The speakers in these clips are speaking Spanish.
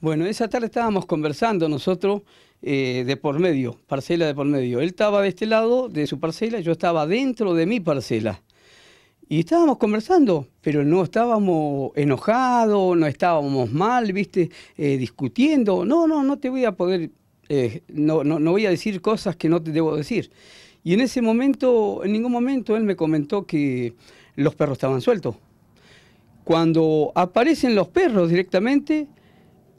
Bueno, esa tarde estábamos conversando nosotros eh, de por medio, parcela de por medio. Él estaba de este lado de su parcela, yo estaba dentro de mi parcela. Y estábamos conversando, pero no estábamos enojados, no estábamos mal, viste, eh, discutiendo. No, no, no te voy a poder, eh, no, no, no voy a decir cosas que no te debo decir. Y en ese momento, en ningún momento él me comentó que los perros estaban sueltos. Cuando aparecen los perros directamente,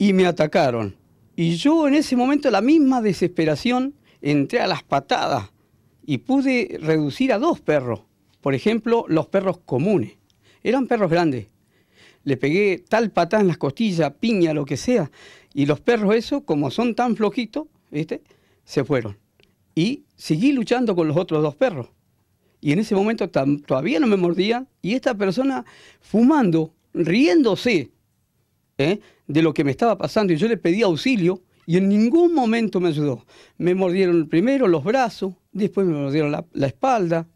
y me atacaron. Y yo en ese momento, la misma desesperación, entré a las patadas y pude reducir a dos perros. Por ejemplo, los perros comunes. Eran perros grandes. Le pegué tal patada en las costillas, piña, lo que sea. Y los perros, esos, como son tan flojitos, ¿viste? se fueron. Y seguí luchando con los otros dos perros. Y en ese momento todavía no me mordían. Y esta persona fumando, riéndose, ¿eh? de lo que me estaba pasando y yo le pedí auxilio y en ningún momento me ayudó. Me mordieron primero los brazos, después me mordieron la, espalda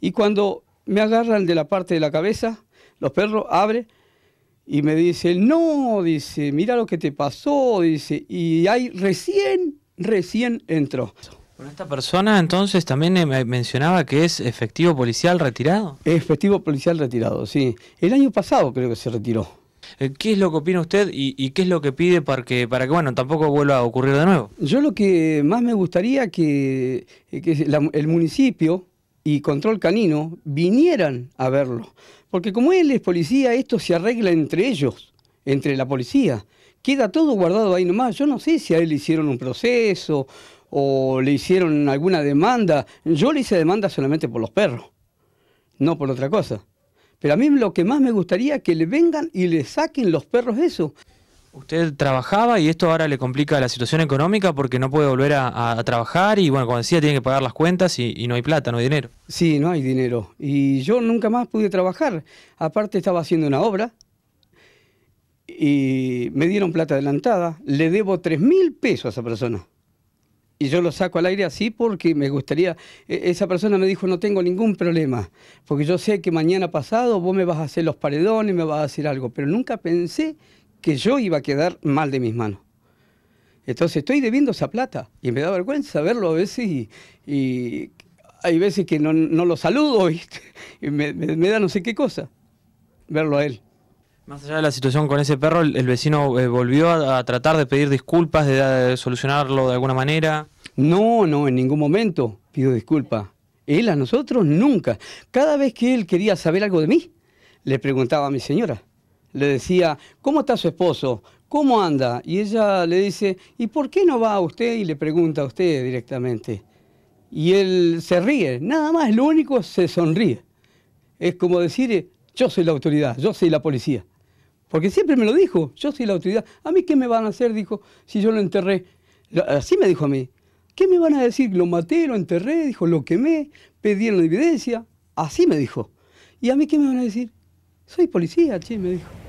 y cuando me agarran de la parte de la cabeza, los perros abren y me dicen no, dice, mira lo que te pasó, dice, y ahí recién, recién entró. esta persona entonces también eh, me mencionaba que es efectivo policial retirado. Efectivo policial retirado, sí. El año pasado creo que se retiró. Eh, ¿Qué es lo que opina usted y, qué es lo que pide para que, para que, bueno, tampoco vuelva a ocurrir de nuevo? Yo lo que más me gustaría que, eh, que el municipio y Control Canino vinieran a verlo, porque como él es policía, esto se arregla entre ellos, entre la policía. Queda todo guardado ahí nomás. Yo no sé si a él le hicieron un proceso o le hicieron alguna demanda. Yo le hice demanda solamente por los perros, no por otra cosa. Pero a mí lo que más me gustaría es que le vengan y le saquen los perros eso. Usted trabajaba y esto ahora le complica la situación económica porque no puede volver a, trabajar y bueno, como decía, tiene que pagar las cuentas y, no hay plata, no hay dinero. Sí, no hay dinero. Y yo nunca más pude trabajar. Aparte estaba haciendo una obra y me dieron plata adelantada. Le debo tres mil pesos a esa persona y yo lo saco al aire así porque me gustaría, e, esa persona me dijo, no tengo ningún problema, porque yo sé que mañana pasado vos me vas a hacer los paredones, me vas a hacer algo, pero nunca pensé que yo iba a quedar mal de mis manos. Entonces estoy debiendo esa plata y me da vergüenza verlo a veces y, hay veces que no, lo saludo y me, da no sé qué cosa verlo a él. Más allá de la situación con ese perro, el, vecino eh, volvió a, tratar de pedir disculpas, de, solucionarlo de alguna manera. No, no, en ningún momento pido disculpas. Él a nosotros nunca. Cada vez que él quería saber algo de mí, le preguntaba a mi señora. Le decía, ¿cómo está su esposo? ¿Cómo anda? Y ella le dice, ¿y por qué no va a usted? Y le pregunta a usted directamente. Y él se ríe, nada más, lo único se sonríe. Es como decir, yo soy la autoridad, yo soy la policía. Porque siempre me lo dijo, yo soy la autoridad. ¿A mí qué me van a hacer? Dijo, si yo lo enterré. Así me dijo a mí. ¿Qué me van a decir? Lo maté, lo enterré, dijo, lo quemé, la evidencia. Así me dijo. ¿Y a mí qué me van a decir? Soy policía, che, me dijo.